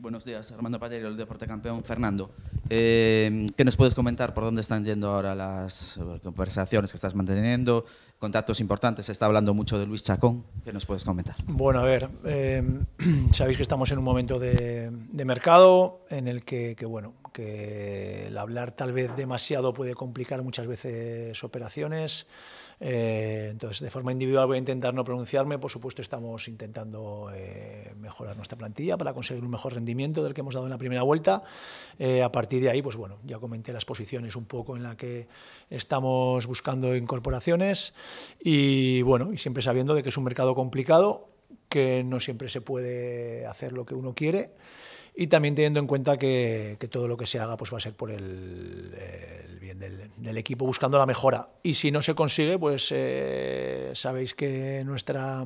buenos días, Armando Pallero, el Deporte Campeón. Fernando, eh, ¿qué nos puedes comentar por dónde están yendo ahora las conversaciones que estás manteniendo? Contactos importantes, se está hablando mucho de Luis Chacón. ¿Qué nos puedes comentar? Bueno, a ver, eh, sabéis que estamos en un momento de, mercado en el que, bueno, que el hablar tal vez demasiado puede complicar muchas veces operaciones. Eh, entonces, de forma individual voy a intentar no pronunciarme. Por supuesto, estamos intentando eh, mejorar nuestra plantilla para conseguir un mejor rendimiento del que hemos dado en la primera vuelta. Eh, a partir de ahí, pues bueno, ya comenté las posiciones un poco en la que estamos buscando incorporaciones y bueno, y siempre sabiendo de que es un mercado complicado, que no siempre se puede hacer lo que uno quiere y también teniendo en cuenta que, todo lo que se haga pues va a ser por el, bien del, equipo, buscando la mejora. Y si no se consigue, pues eh, sabéis que nuestra,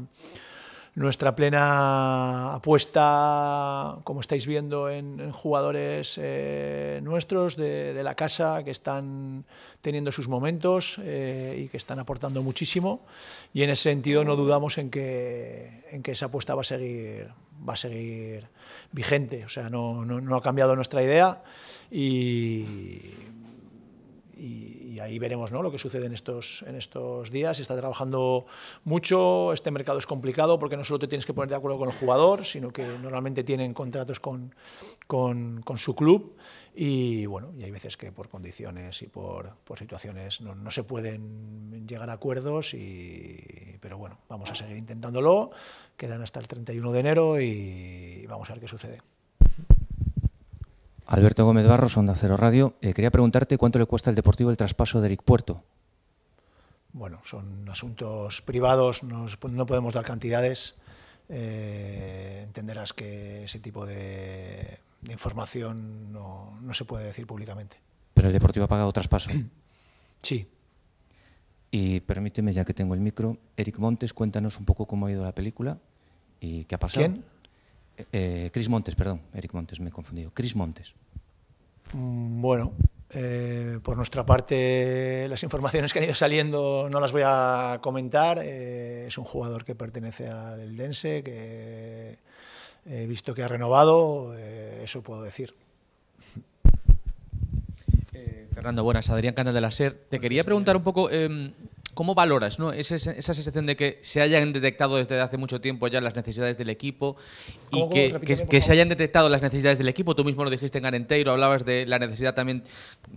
nuestra plena apuesta, como estáis viendo, en, jugadores eh, nuestros de, la casa que están teniendo sus momentos eh, y que están aportando muchísimo. Y en ese sentido no dudamos en en que esa apuesta va a seguir va a seguir vigente. O sea, no, no, ha cambiado nuestra idea y y, ahí veremos ¿no? lo que sucede en estos, en estos días. Se está trabajando mucho, este mercado es complicado porque no solo te tienes que poner de acuerdo con el jugador, sino que normalmente tienen contratos con, con, su club y bueno, y hay veces que por condiciones y por, por situaciones no, se pueden llegar a acuerdos, y, pero bueno, vamos a seguir intentándolo. Quedan hasta el 31 de enero y vamos a ver qué sucede. Alberto Gómez Barros, Onda Cero Radio. Eh, quería preguntarte cuánto le cuesta al Deportivo el traspaso de Eric Puerto. Bueno, son asuntos privados, no podemos dar cantidades. Eh, entenderás que ese tipo de, información no, no, se puede decir públicamente. Pero el Deportivo ha pagado traspaso. Sí. Y permíteme, ya que tengo el micro, Eric Montes, cuéntanos un poco cómo ha ido la película y qué ha pasado. ¿Quién? Eh, Cris Montes, perdón, Eric Montes, me he confundido. Cris Montes. Mm, bueno, eh, por nuestra parte, las informaciones que han ido saliendo no las voy a comentar. Eh, es un jugador que pertenece al Dense, que he visto que ha renovado, eso puedo decir. Fernando, buenas. Adrián Canal de la SER. Te quería preguntar un poco em, ¿Cómo valoras ¿no? esa, esa sensación de que se hayan detectado desde hace mucho tiempo ya las necesidades del equipo y que, se hayan detectado las necesidades del equipo? Tú mismo lo dijiste en Garenteiro, hablabas de la necesidad también,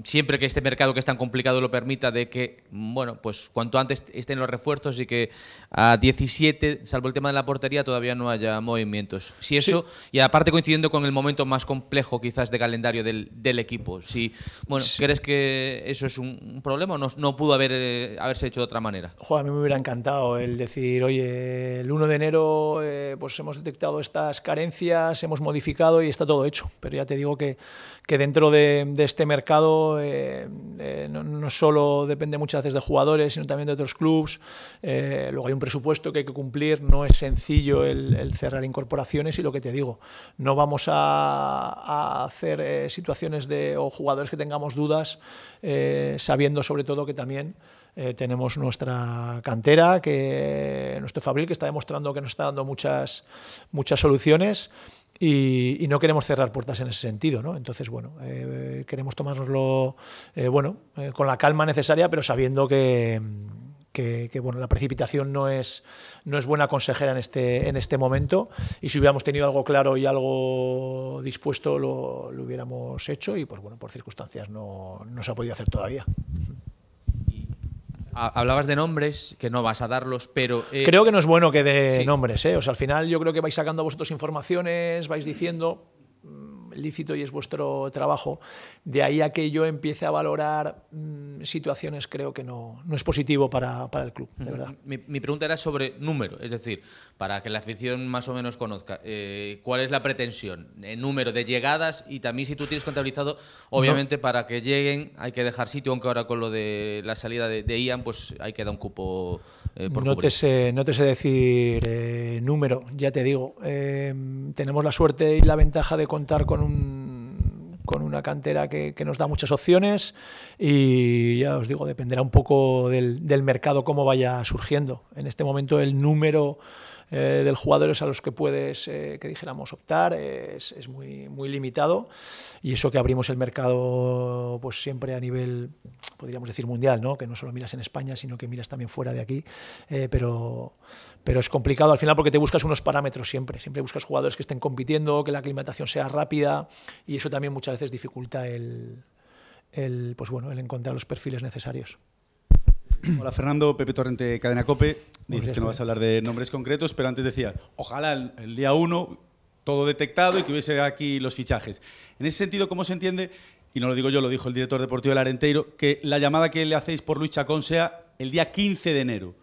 siempre que este mercado que es tan complicado lo permita, de que, bueno, pues cuanto antes estén los refuerzos y que a 17, salvo el tema de la portería, todavía no haya movimientos. Si eso, y aparte coincidiendo con el momento más complejo quizás de calendario del, equipo, si, bueno, ¿crees que eso es un, problema no, pudo haber, eh, haberse hecho otra manera? a mí me hubiera encantado el decir, oye, el 1 de enero eh, pues hemos detectado estas carencias, hemos modificado y está todo hecho. Pero ya te digo que, que dentro de, de, este mercado eh, eh, no, solo depende muchas veces de jugadores, sino también de otros clubes. luego hay un presupuesto que hay que cumplir, no es sencillo el, cerrar incorporaciones y lo que te digo, no vamos a, hacer situaciones de, o jugadores que tengamos dudas, sabiendo sobre todo que también eh, tenemos nuestra cantera, que, nuestro Fabril, que está demostrando que nos está dando muchas, muchas soluciones y, no queremos cerrar puertas en ese sentido. ¿no? Entonces, bueno, eh, queremos tomárnoslo eh, bueno, con la calma necesaria, pero sabiendo que, que, que, bueno, la precipitación no es, no es buena consejera en este, en este momento y si hubiéramos tenido algo claro y algo dispuesto lo, lo hubiéramos hecho y pues bueno, por circunstancias no, no se ha podido hacer todavía. Hablabas de nombres, que no vas a darlos, pero... Eh, creo que no es bueno que de nombres, ¿eh? O sea, al final yo creo que vais sacando vosotros informaciones, vais diciendo mm, lícito y es vuestro trabajo. De ahí a que yo empiece a valorar mm, situaciones creo que no, es positivo para, el club, de verdad. Mi, pregunta era sobre número, es decir, para que la afición más o menos conozca, eh, ¿cuál es la pretensión? número de llegadas y también si tú tienes contabilizado, obviamente para que lleguen hay que dejar sitio, aunque ahora con lo de la salida de, de Ian, pues hay que dar un cupo eh, no, te sé, decir eh, número, ya te digo. Eh, tenemos la suerte y la ventaja de contar con con una cantera que, nos da muchas opciones y ya os digo, dependerá un poco del, del mercado cómo vaya surgiendo. En este momento el número eh, del jugadores a los que puedes, eh, que dijéramos, optar es, muy, muy limitado. Y eso que abrimos el mercado pues siempre a nivel, podríamos decir, mundial, ¿no? que no solo miras en España, sino que miras también fuera de aquí. Eh, pero, es complicado al final porque te buscas unos parámetros siempre. Siempre buscas jugadores que estén compitiendo, que la aclimatación sea rápida y eso también muchas veces dificulta el, pues bueno, el encontrar los perfiles necesarios. Hola Fernando, Pepe Torrente, Cadena Cope. Dices que no vas a hablar de nombres concretos, pero antes decía, ojalá el, día 1 todo detectado y que hubiese aquí los fichajes. En ese sentido, ¿cómo se entiende? Y no lo digo yo, lo dijo el director deportivo del Arenteiro, que la llamada que le hacéis por Luis Chacón sea el día 15 de enero.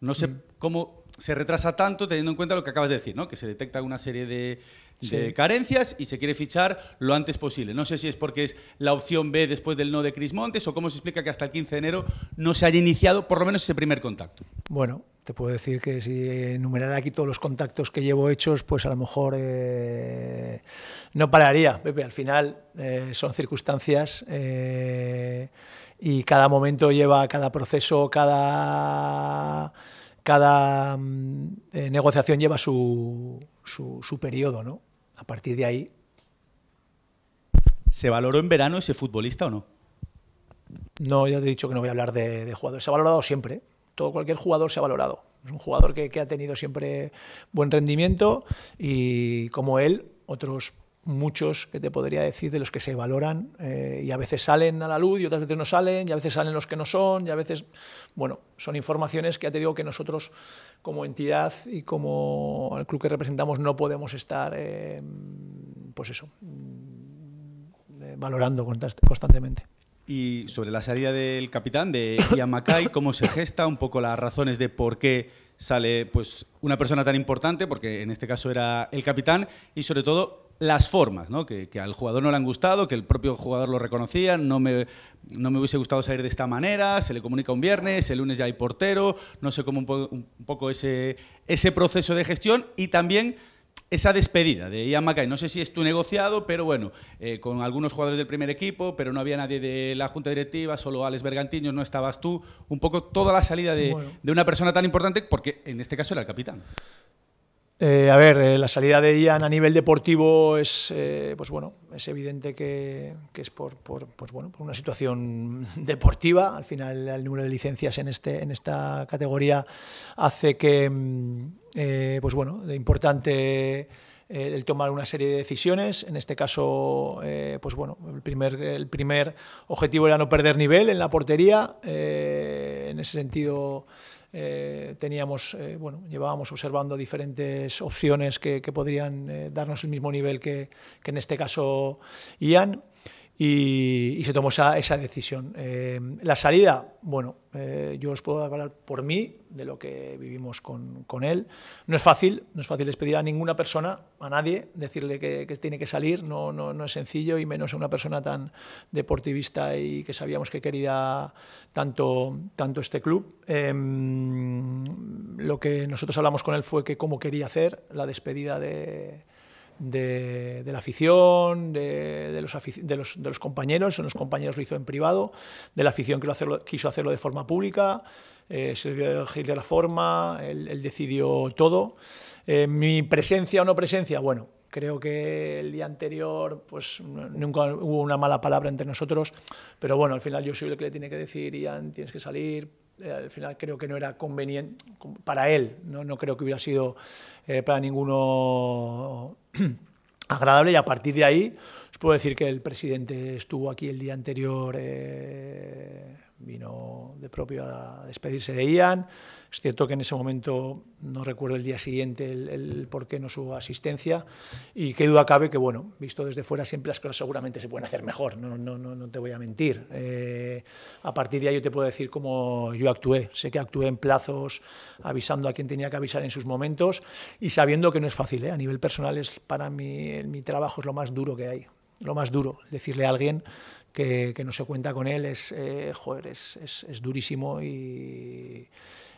No sé mm. cómo se retrasa tanto teniendo en cuenta lo que acabas de decir, ¿no? Que se detecta una serie de, de carencias y se quiere fichar lo antes posible. No sé si es porque es la opción B después del no de Cris Montes o cómo se explica que hasta el 15 de enero no se haya iniciado por lo menos ese primer contacto. Bueno, te puedo decir que si enumerara aquí todos los contactos que llevo hechos, pues a lo mejor eh, no pararía, Al final eh, son circunstancias eh, y cada momento lleva, cada proceso, cada, cada mm, negociación lleva su, su, su periodo, ¿no? A partir de ahí, ¿se valoró en verano ese futbolista o no? No, ya te he dicho que no voy a hablar de, de jugadores. Se ha valorado siempre. ¿eh? Todo, cualquier jugador se ha valorado. Es un jugador que, que ha tenido siempre buen rendimiento y como él, otros muchos que te podría decir de los que se valoran eh, y a veces salen a la luz y otras veces no salen y a veces salen los que no son y a veces, bueno, son informaciones que ya te digo que nosotros como entidad y como el club que representamos no podemos estar, eh, pues eso, mm, eh, valorando constantemente. Y sobre la salida del capitán de Yamakai, ¿cómo se gesta un poco las razones de por qué sale pues, una persona tan importante? Porque en este caso era el capitán y sobre todo las formas, ¿no? que, al jugador no le han gustado, que el propio jugador lo reconocía, no me, no me hubiese gustado salir de esta manera, se le comunica un viernes, el lunes ya hay portero, no sé cómo un, poco ese, ese proceso de gestión y también esa despedida de Ian Mackay. No sé si es tu negociado, pero bueno, eh, con algunos jugadores del primer equipo, pero no había nadie de la junta directiva, solo Alex Bergantiños, no estabas tú. Un poco toda la salida de, de una persona tan importante, porque en este caso era el capitán. Eh, a ver, eh, la salida de Ian a nivel deportivo es, eh, pues bueno, es evidente que, es por, pues bueno, por una situación deportiva. Al final, el número de licencias en, este, en esta categoría hace que, mm, pues bueno, de importante el tomar una serie de decisiones. En este caso, pues bueno, el primer, el primer objetivo era no perder nivel en la portería. en ese sentido, eh, teníamos, eh, bueno, llevábamos observando diferentes opciones que, que podrían eh, darnos el mismo nivel que, que en este caso Ian y, se tomó esa, decisión. Eh, la salida, bueno, eh, yo os puedo hablar por mí de lo que vivimos con, con, él. No es fácil, no es fácil despedir a ninguna persona, a nadie, decirle que, tiene que salir, no, no, no, es sencillo y menos a una persona tan deportivista y que sabíamos que quería tanto, tanto este club. Em, lo que nosotros hablamos con él fue que cómo quería hacer la despedida de, de, la afición, de, los compañeros de, los, compañeros, compañeros lo hizo en privado, de la afición quiso hacerlo, quiso hacerlo de forma pública, eh, se dio de la forma, él, decidió todo. Eh, mi presencia o no presencia, bueno, creo que el día anterior pues nunca hubo una mala palabra entre nosotros, pero bueno, al final yo soy el que le tiene que decir, Ian, tienes que salir, eh, al final creo que no era conveniente para él, no, no creo que hubiera sido eh, para ninguno agradable y a partir de ahí os puedo decir que el presidente estuvo aquí el día anterior. Eh, vino de propio a despedirse de Ian. Es cierto que en ese momento no recuerdo el día siguiente el, por qué no su asistencia y qué duda cabe que, bueno, visto desde fuera siempre las cosas seguramente se pueden hacer mejor, no, no, no, no te voy a mentir. Eh, a partir de ahí yo te puedo decir cómo yo actué. Sé que actué en plazos, avisando a quien tenía que avisar en sus momentos y sabiendo que no es fácil. ¿eh? A nivel personal es para mí, mi trabajo es lo más duro que hay, lo más duro, decirle a alguien que, no se cuenta con él es, eh, joder, es, es, durísimo y,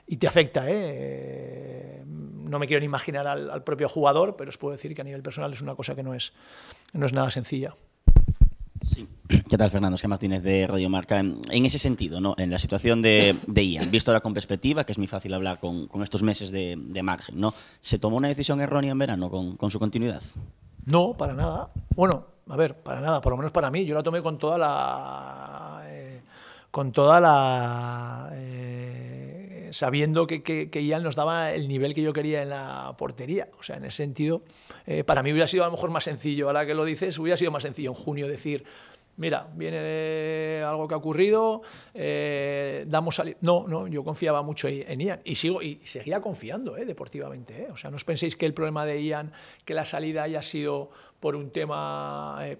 y te afecta. ¿eh? Eh, no me quiero ni imaginar al, propio jugador, pero os puedo decir que a nivel personal es una cosa que no es, no es nada sencilla. ¿Qué tal, Fernando? Es que Martínez de Radio Marca. En, ese sentido, ¿no? en la situación de, de, Ian, visto ahora con perspectiva, que es muy fácil hablar con, con estos meses de, de, margen, ¿no? ¿se tomó una decisión errónea en verano con, con su continuidad? No, para nada. Bueno, a ver, para nada, por lo menos para mí, yo la tomé con toda la... Eh, con toda la... Eh, sabiendo que, que, Ian nos daba el nivel que yo quería en la portería. O sea, en ese sentido, eh, para mí hubiera sido a lo mejor más sencillo, ahora que lo dices, hubiera sido más sencillo en junio decir, mira, viene de algo que ha ocurrido, eh, damos salida. No, no, yo confiaba mucho en Ian y sigo y seguía confiando eh, deportivamente. Eh. O sea, no os penséis que el problema de Ian, que la salida haya sido por un tema eh,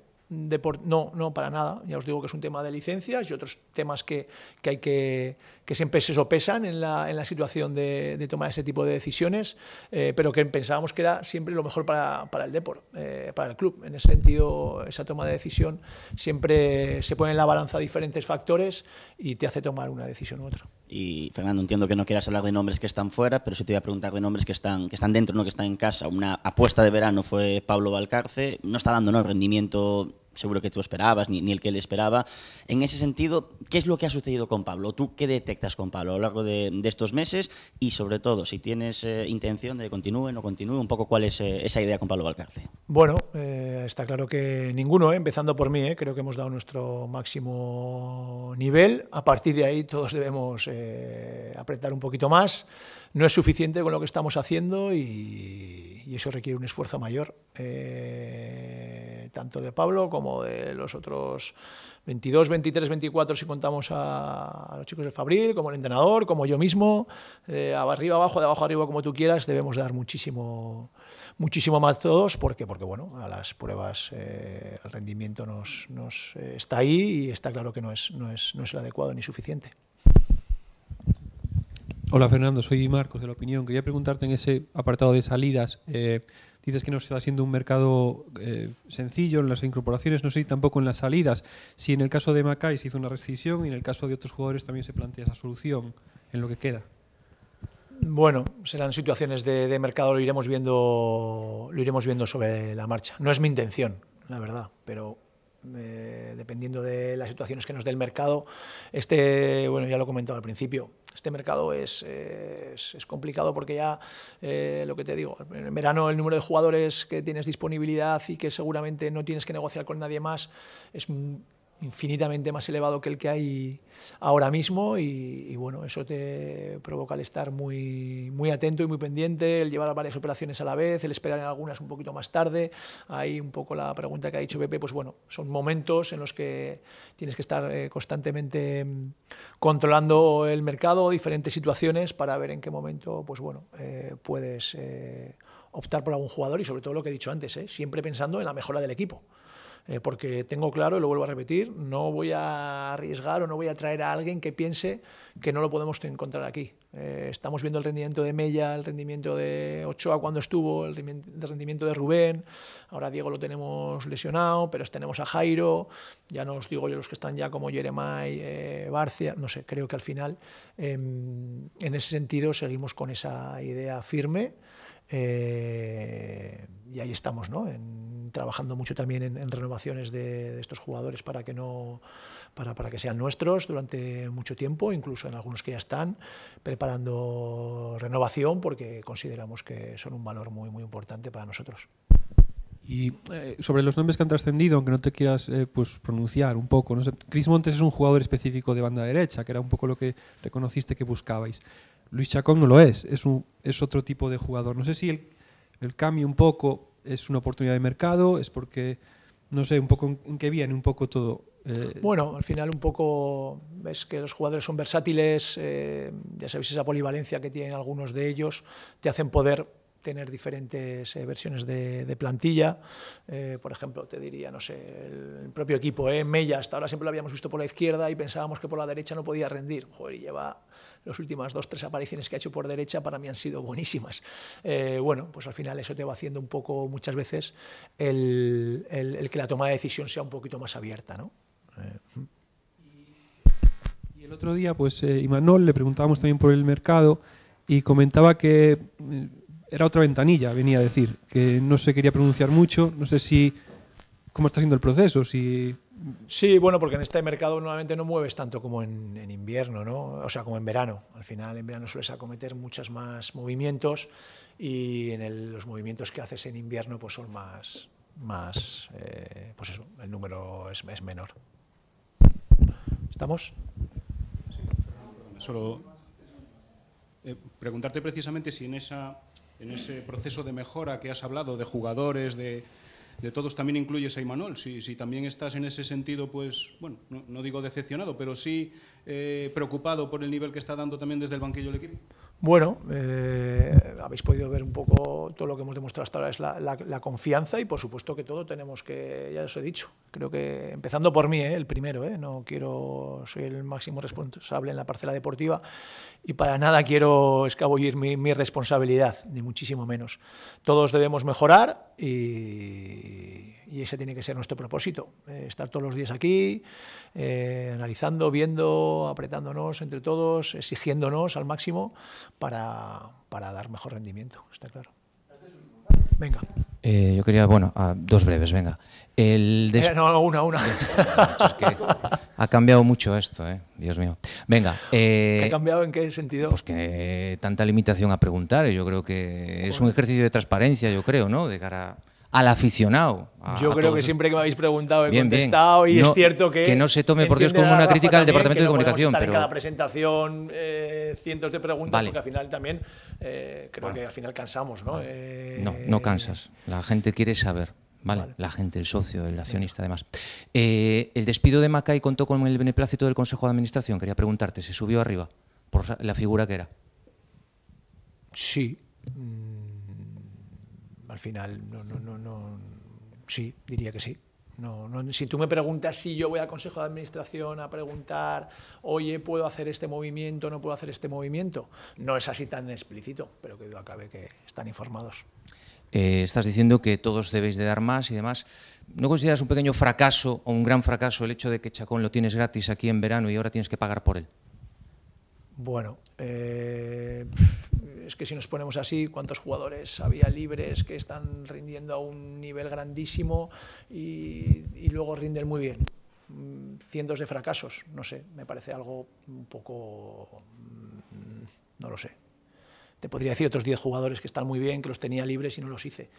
no, no, para nada. Ya os digo que es un tema de licencias y otros temas que, hay que, siempre se sopesan en la, en la situación de, tomar ese tipo de decisiones, eh, pero que pensábamos que era siempre lo mejor para, el deporte, eh, para el club. En ese sentido, esa toma de decisión siempre se pone en la balanza diferentes factores y te hace tomar una decisión u otra. Y Fernando, entiendo que no quieras hablar de nombres que están fuera, pero sí te voy a preguntar de nombres que están, que están dentro, no que están en casa. Una apuesta de verano fue Pablo Valcarce, no está dando ¿no? rendimiento seguro que tú esperabas, ni, ni, el que él esperaba. En ese sentido, ¿qué es lo que ha sucedido con Pablo? ¿Tú qué detectas con Pablo a lo largo de, estos meses? Y sobre todo, si tienes eh, intención de que continúe o no continúe, un poco cuál es eh, esa idea con Pablo Valcarce. Bueno, eh, está claro que ninguno, empezando por mí, creo que hemos dado nuestro máximo nivel. A partir de ahí todos debemos apretar un poquito más. No es suficiente con lo que estamos haciendo y, y eso requiere un esfuerzo mayor. Eh, tanto de Pablo como de los otros 22, 23, 24, si contamos a, los chicos de Fabril, como el entrenador, como yo mismo, eh, arriba, abajo, de abajo, arriba, como tú quieras, debemos dar muchísimo, muchísimo más todos, porque, porque bueno, a las pruebas eh, el rendimiento nos, eh, está ahí y está claro que no es, no es, no es el adecuado ni suficiente. Hola Fernando, soy Marcos de La Opinión. Quería preguntarte en ese apartado de salidas. Eh, dices que no está siendo un mercado eh, sencillo en las incorporaciones, no sé tampoco en las salidas. Si en el caso de Macay se hizo una rescisión y en el caso de otros jugadores también se plantea esa solución en lo que queda. Bueno, serán situaciones de, mercado, lo iremos viendo, lo iremos viendo sobre la marcha. No es mi intención, la verdad, pero eh, dependiendo de las situaciones que nos dé el mercado, este, bueno, ya lo he comentado al principio, este mercado es, es, complicado porque ya, eh, lo que te digo, en verano el número de jugadores que tienes disponibilidad y que seguramente no tienes que negociar con nadie más es infinitamente más elevado que el que hay ahora mismo y, bueno, eso te provoca el estar muy, muy atento y muy pendiente, el llevar varias operaciones a la vez, el esperar en algunas un poquito más tarde. Ahí un poco la pregunta que ha dicho Pepe, pues bueno, son momentos en los que tienes que estar eh, constantemente mm, controlando el mercado, diferentes situaciones para ver en qué momento, pues bueno, eh, puedes eh, optar por algún jugador y sobre todo lo que he dicho antes, siempre pensando en la mejora del equipo. Eh, porque tengo claro, y lo vuelvo a repetir, no voy a arriesgar o no voy a traer a alguien que piense que no lo podemos encontrar aquí. Eh, estamos viendo el rendimiento de Mella, el rendimiento de Ochoa cuando estuvo, el rendimiento de Rubén, ahora Diego lo tenemos lesionado, pero tenemos a Jairo, ya no os digo yo los que están ya como Jeremai, y eh, Barcia, no sé, creo que al final em, en ese sentido seguimos con esa idea firme y ahí estamos, ¿no? En, trabajando mucho también en, renovaciones de, estos jugadores para que no para, para, que sean nuestros durante mucho tiempo, incluso en algunos que ya están preparando renovación porque consideramos que son un valor muy muy importante para nosotros. Y eh, sobre los nombres que han trascendido, aunque no te quieras eh, pues, pronunciar un poco, ¿no? Chris Montes es un jugador específico de banda derecha, que era un poco lo que reconociste que buscabais. Luis Chacón no lo es, es, un, es otro tipo de jugador. No sé si el, el cambio un poco es una oportunidad de mercado, es porque, no sé, un poco en, qué viene un poco todo. Eh. Bueno, al final un poco es que los jugadores son versátiles, eh, ya sabéis esa polivalencia que tienen algunos de ellos, te hacen poder tener diferentes eh, versiones de, plantilla. Eh, por ejemplo, te diría, no sé, el propio equipo, ¿eh? Mella, hasta ahora siempre lo habíamos visto por la izquierda y pensábamos que por la derecha no podía rendir. Joder, y lleva las últimas dos, tres apariciones que ha hecho por derecha para mí han sido buenísimas. Eh, bueno, pues al final eso te va haciendo un poco, muchas veces, el, que la toma de decisión sea un poquito más abierta, ¿no? Y, y el otro día, pues, Imanol le preguntábamos también por el mercado y comentaba que mm, era otra ventanilla, venía a decir, que no se quería pronunciar mucho, no sé si cómo está siendo el proceso, Sí, bueno, porque en este mercado normalmente no mueves tanto como en, invierno, ¿no? O sea, como en verano. Al final, en verano sueles acometer muchos más movimientos y en los movimientos que haces en invierno pues son más, más eh, pues eso, el número es, menor. ¿Estamos? solo eh, preguntarte precisamente si en esa en ese proceso de mejora que has hablado, de jugadores, de, todos, también incluyes a Imanol. Si, también estás en ese sentido, pues, bueno, no digo decepcionado, pero sí eh, preocupado por el nivel que está dando también desde el banquillo el equipo? Bueno, eh, habéis podido ver un poco todo lo que hemos demostrado hasta ahora es la, confianza y por supuesto que todo tenemos que, ya os he dicho, creo que empezando por mí, eh, el primero, no quiero, soy el máximo responsable en la parcela deportiva y para nada quiero escabullir mi, mi responsabilidad, ni muchísimo menos. Todos debemos mejorar y y ese tiene que ser nuestro propósito, eh, estar todos los días aquí, eh, analizando, viendo, apretándonos entre todos, exigiéndonos al máximo para, dar mejor rendimiento, está claro. Venga. Eh, yo quería, bueno, ah, dos breves, venga. El no, una, una. ha cambiado mucho esto, ¿eh? Dios mío. Venga. ¿Qué ha cambiado en qué sentido? Pues que tanta limitación a preguntar, yo creo que es un ejercicio de transparencia, yo creo, ¿no? De cara a al aficionado. Yo creo que siempre que me habéis preguntado he bien, contestado y es cierto que... Que no se tome, por Dios, como una crítica del Departamento de Comunicación. pero... cada presentación eh, cientos de preguntas porque al final también eh, creo que al final cansamos, ¿no? Eh, no, no cansas. La gente quiere saber. Vale, la gente, el socio, el accionista, además. el despido de Macay contó con el beneplácito del Consejo de Administración. Quería preguntarte, ¿se subió arriba por la figura que era? Sí al final, no, no, no, no, sí, diría que sí. No, no, si tú me preguntas si yo voy al Consejo de Administración a preguntar, oye, ¿puedo hacer este movimiento, no puedo hacer este movimiento? No es así tan explícito, pero que duda cabe que están informados. Eh, estás diciendo que todos debéis de dar más y demás. ¿No consideras un pequeño fracaso o un gran fracaso el hecho de que Chacón lo tienes gratis aquí en verano y ahora tienes que pagar por él? Bueno, eh, es que si nos ponemos así, ¿cuántos jugadores había libres que están rindiendo a un nivel grandísimo y, y luego rinden muy bien? Mm, cientos de fracasos, no sé, me parece algo un poco... Mm, no lo sé. Te podría decir otros 10 jugadores que están muy bien, que los tenía libres y no los hice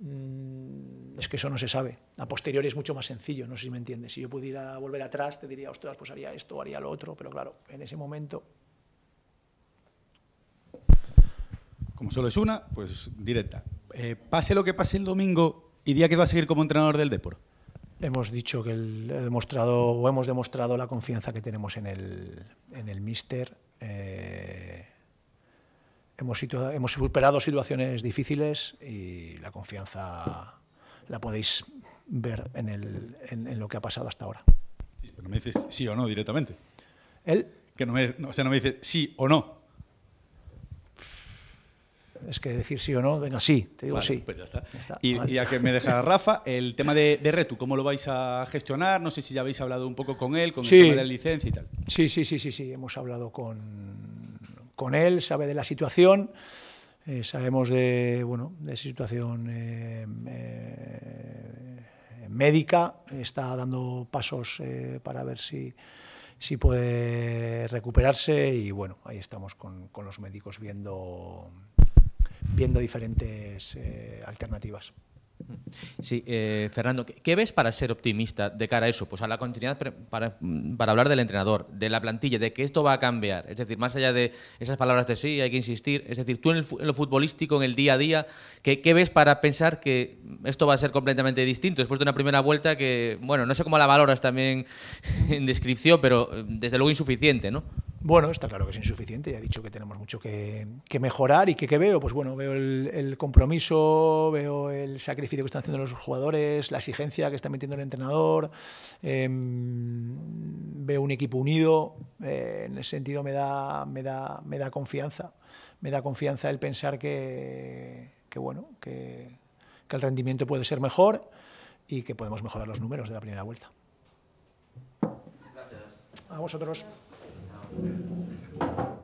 mm, es que eso no se sabe. A posteriori es mucho más sencillo, no sé si me entiendes. Si yo pudiera volver atrás, te diría, ostras, pues haría esto, haría lo otro, pero claro, en ese momento como solo es una, pues directa. Eh, pase lo que pase el domingo, ¿y día que va a seguir como entrenador del Depor? Hemos dicho que demostrado, o hemos demostrado la confianza que tenemos en el, en míster. Eh, hemos, hemos superado situaciones difíciles y la confianza la podéis ver en, lo que ha pasado hasta ahora. Sí, me dices sí o no directamente. ¿Él? Que no me, o sea, no me dices sí o no es que decir sí o no, venga, sí, te digo sí. Pues y ya y, que me deja Rafa, el tema de, Retu, ¿cómo lo vais a gestionar? No sé si ya habéis hablado un poco con él, con el tema de la licencia y tal. Sí, sí, sí, sí, sí, hemos hablado con, con él, sabe de la situación. Eh, sabemos de, bueno, de situación eh, eh, médica, está dando pasos para ver si, si puede recuperarse y bueno, ahí estamos con, con los médicos viendo viendo diferentes eh, alternativas. Sí, eh, Fernando, ¿qué ves para ser optimista de cara a eso? Pues a la continuidad, para, hablar del entrenador, de la plantilla, de que esto va a cambiar. Es decir, más allá de esas palabras de sí, hay que insistir. Es decir, tú en, lo futbolístico, en el día a día, ¿qué, ¿qué, ves para pensar que esto va a ser completamente distinto después de una primera vuelta que, bueno, no sé cómo la valoras también en descripción, pero eh, desde luego insuficiente, ¿no? Bueno, está claro que es insuficiente, ya he dicho que tenemos mucho que, mejorar y que, veo, pues bueno, veo el, compromiso, veo el sacrificio que están haciendo los jugadores, la exigencia que está metiendo el entrenador, em, veo un equipo unido, eh, en ese sentido me da, me, da, me da confianza, me da confianza el pensar que, que bueno, que, que el rendimiento puede ser mejor y que podemos mejorar los números de la primera vuelta. Gracias. A vosotros. Thank you.